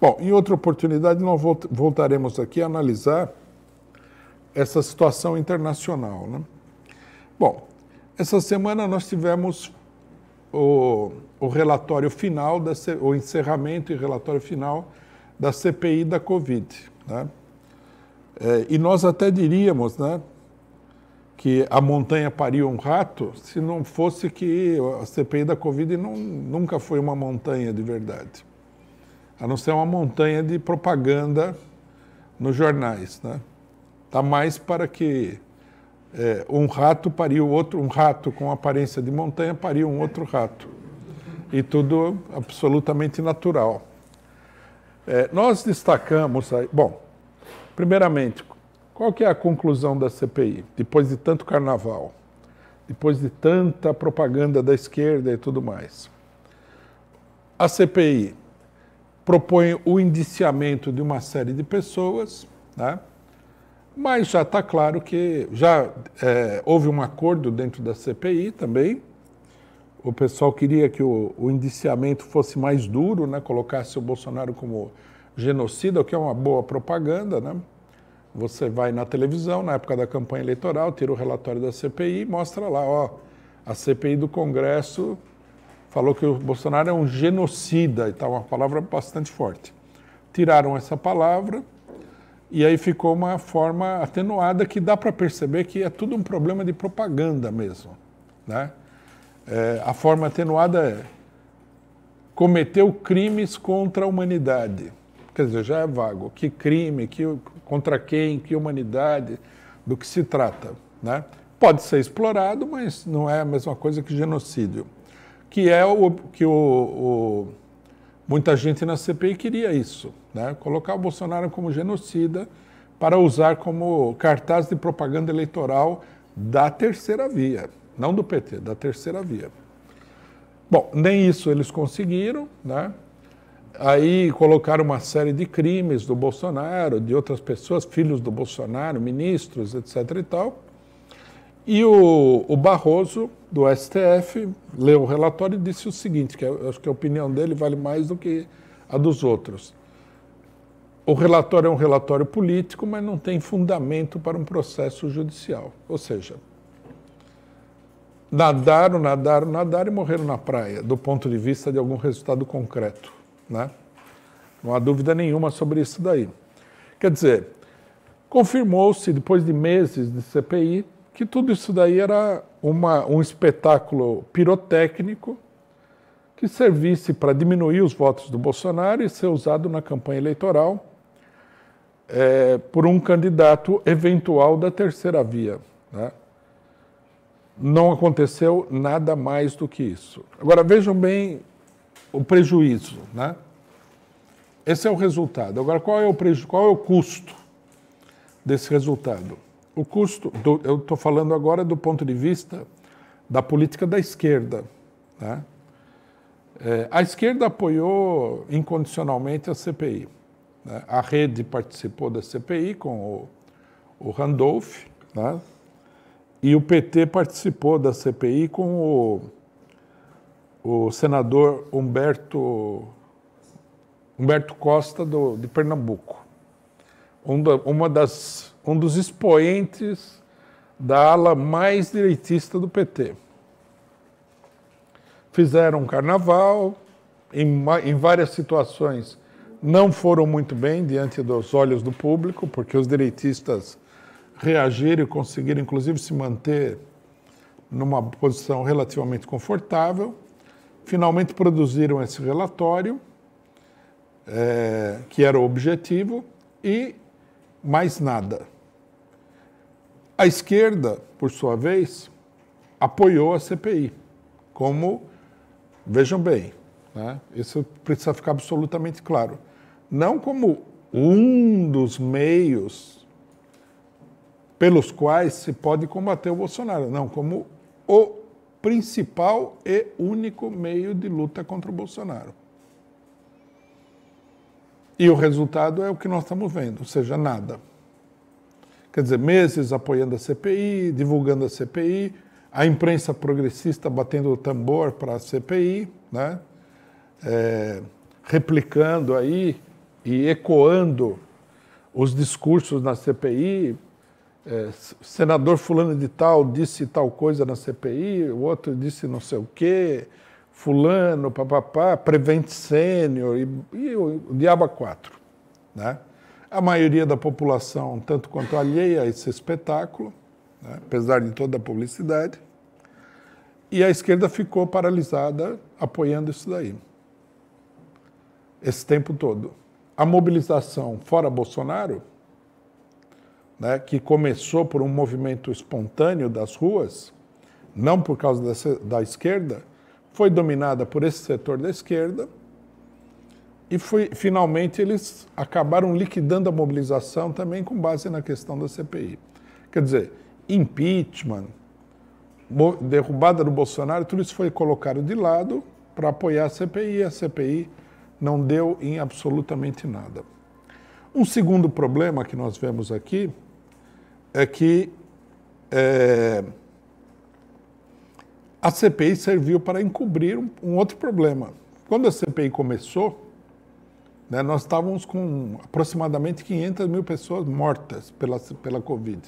Bom, em outra oportunidade, nós voltaremos aqui a analisar essa situação internacional. Né? Bom, essa semana nós tivemos o, o relatório final, da, o encerramento e relatório final da CPI da Covid. Né? É, e nós até diríamos né, que a montanha pariu um rato se não fosse que a CPI da Covid não, nunca foi uma montanha de verdade a não ser uma montanha de propaganda nos jornais. Né? Está mais para que é, um rato pariu outro, um rato com aparência de montanha pariu um outro rato. E tudo absolutamente natural. É, nós destacamos, aí, bom, primeiramente, qual que é a conclusão da CPI, depois de tanto carnaval, depois de tanta propaganda da esquerda e tudo mais? A CPI propõe o indiciamento de uma série de pessoas, né? mas já está claro que já é, houve um acordo dentro da CPI também. O pessoal queria que o, o indiciamento fosse mais duro, né? colocasse o Bolsonaro como genocida, o que é uma boa propaganda. Né? Você vai na televisão, na época da campanha eleitoral, tira o relatório da CPI e mostra lá, ó, a CPI do Congresso falou que o Bolsonaro é um genocida e tal, uma palavra bastante forte. Tiraram essa palavra e aí ficou uma forma atenuada que dá para perceber que é tudo um problema de propaganda mesmo. Né? É, a forma atenuada é cometeu crimes contra a humanidade. Quer dizer, já é vago. Que crime, que, contra quem, que humanidade, do que se trata. Né? Pode ser explorado, mas não é a mesma coisa que genocídio que é o que o, o muita gente na CPI queria isso, né? colocar o Bolsonaro como genocida para usar como cartaz de propaganda eleitoral da terceira via, não do PT, da terceira via. Bom, nem isso eles conseguiram, né? Aí colocaram uma série de crimes do Bolsonaro, de outras pessoas, filhos do Bolsonaro, ministros, etc. e tal. E o, o Barroso, do STF, leu o relatório e disse o seguinte, que é, eu, acho que a opinião dele vale mais do que a dos outros. O relatório é um relatório político, mas não tem fundamento para um processo judicial. Ou seja, nadaram, nadaram, nadaram e morreram na praia, do ponto de vista de algum resultado concreto. Né? Não há dúvida nenhuma sobre isso daí. Quer dizer, confirmou-se, depois de meses de CPI, que tudo isso daí era uma, um espetáculo pirotécnico que servisse para diminuir os votos do Bolsonaro e ser usado na campanha eleitoral é, por um candidato eventual da terceira via. Né? Não aconteceu nada mais do que isso. Agora vejam bem o prejuízo. Né? Esse é o resultado. Agora, qual é o, preju qual é o custo desse resultado? O custo, do, eu estou falando agora do ponto de vista da política da esquerda. Né? É, a esquerda apoiou incondicionalmente a CPI. Né? A rede participou da CPI com o, o Randolph, né? e o PT participou da CPI com o, o senador Humberto, Humberto Costa, do, de Pernambuco. uma das um dos expoentes da ala mais direitista do PT. Fizeram um carnaval, em, em várias situações não foram muito bem diante dos olhos do público, porque os direitistas reagiram e conseguiram, inclusive, se manter numa posição relativamente confortável. Finalmente produziram esse relatório, é, que era o objetivo, e mais nada. A esquerda, por sua vez, apoiou a CPI, como, vejam bem, né? isso precisa ficar absolutamente claro, não como um dos meios pelos quais se pode combater o Bolsonaro, não, como o principal e único meio de luta contra o Bolsonaro. E o resultado é o que nós estamos vendo, ou seja, nada quer dizer, meses apoiando a CPI, divulgando a CPI, a imprensa progressista batendo o tambor para a CPI, né? É, replicando aí e ecoando os discursos na CPI. É, senador Fulano de Tal disse tal coisa na CPI, o outro disse não sei o quê, Fulano, papapá, Prevent Sênior e, e o, Diaba 4. Né? a maioria da população, tanto quanto alheia a esse espetáculo, né, apesar de toda a publicidade, e a esquerda ficou paralisada apoiando isso daí, esse tempo todo. A mobilização fora Bolsonaro, né, que começou por um movimento espontâneo das ruas, não por causa da da esquerda, foi dominada por esse setor da esquerda e foi, finalmente eles acabaram liquidando a mobilização também com base na questão da CPI. Quer dizer, impeachment, derrubada do Bolsonaro, tudo isso foi colocado de lado para apoiar a CPI. A CPI não deu em absolutamente nada. Um segundo problema que nós vemos aqui é que é, a CPI serviu para encobrir um, um outro problema. Quando a CPI começou, né, nós estávamos com aproximadamente 500 mil pessoas mortas pela, pela Covid.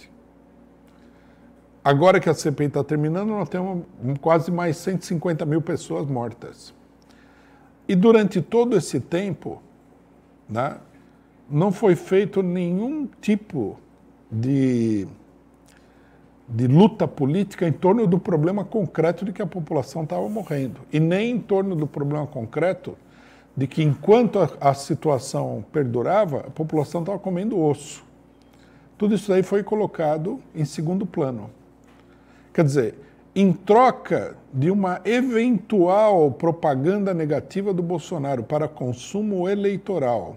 Agora que a CPI está terminando, nós temos quase mais 150 mil pessoas mortas. E durante todo esse tempo, né, não foi feito nenhum tipo de, de luta política em torno do problema concreto de que a população estava morrendo. E nem em torno do problema concreto de que enquanto a, a situação perdurava, a população estava comendo osso. Tudo isso aí foi colocado em segundo plano. Quer dizer, em troca de uma eventual propaganda negativa do Bolsonaro para consumo eleitoral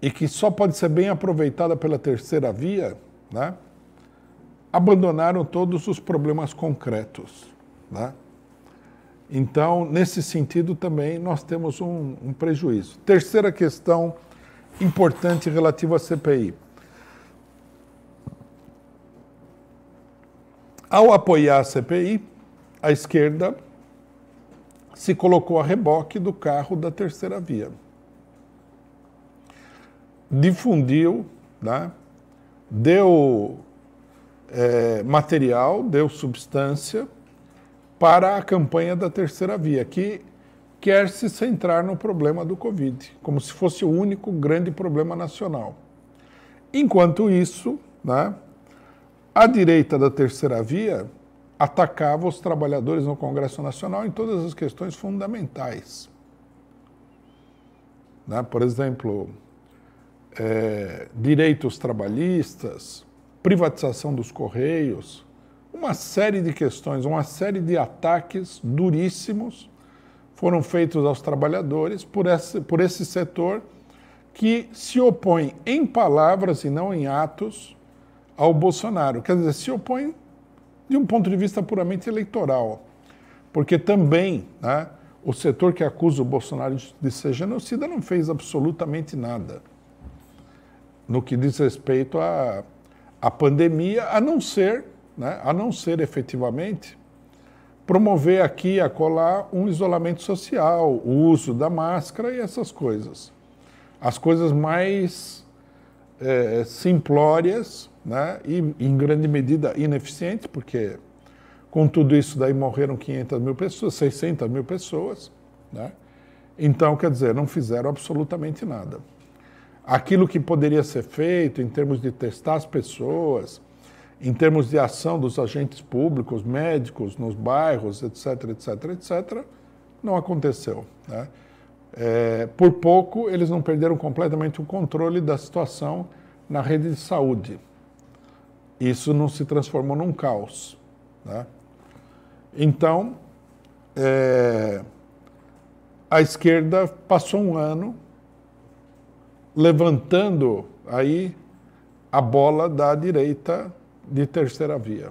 e que só pode ser bem aproveitada pela terceira via, né? abandonaram todos os problemas concretos. Né? Então, nesse sentido também nós temos um, um prejuízo. Terceira questão importante relativa à CPI. Ao apoiar a CPI, a esquerda se colocou a reboque do carro da terceira via. Difundiu, né? deu é, material, deu substância para a campanha da terceira via, que quer se centrar no problema do Covid, como se fosse o único grande problema nacional. Enquanto isso, né, a direita da terceira via atacava os trabalhadores no Congresso Nacional em todas as questões fundamentais. Né? Por exemplo, é, direitos trabalhistas, privatização dos Correios, uma série de questões, uma série de ataques duríssimos foram feitos aos trabalhadores por esse, por esse setor que se opõe em palavras e não em atos ao Bolsonaro. Quer dizer, se opõe de um ponto de vista puramente eleitoral. Porque também né, o setor que acusa o Bolsonaro de ser genocida não fez absolutamente nada no que diz respeito à, à pandemia, a não ser né, a não ser efetivamente promover aqui a acolá um isolamento social, o uso da máscara e essas coisas. As coisas mais é, simplórias né, e, em grande medida, ineficientes, porque com tudo isso daí morreram 500 mil pessoas, 600 mil pessoas. Né? Então, quer dizer, não fizeram absolutamente nada. Aquilo que poderia ser feito em termos de testar as pessoas, em termos de ação dos agentes públicos, médicos, nos bairros, etc., etc., etc., não aconteceu. Né? É, por pouco, eles não perderam completamente o controle da situação na rede de saúde. Isso não se transformou num caos. Né? Então, é, a esquerda passou um ano levantando aí a bola da direita de terceira via.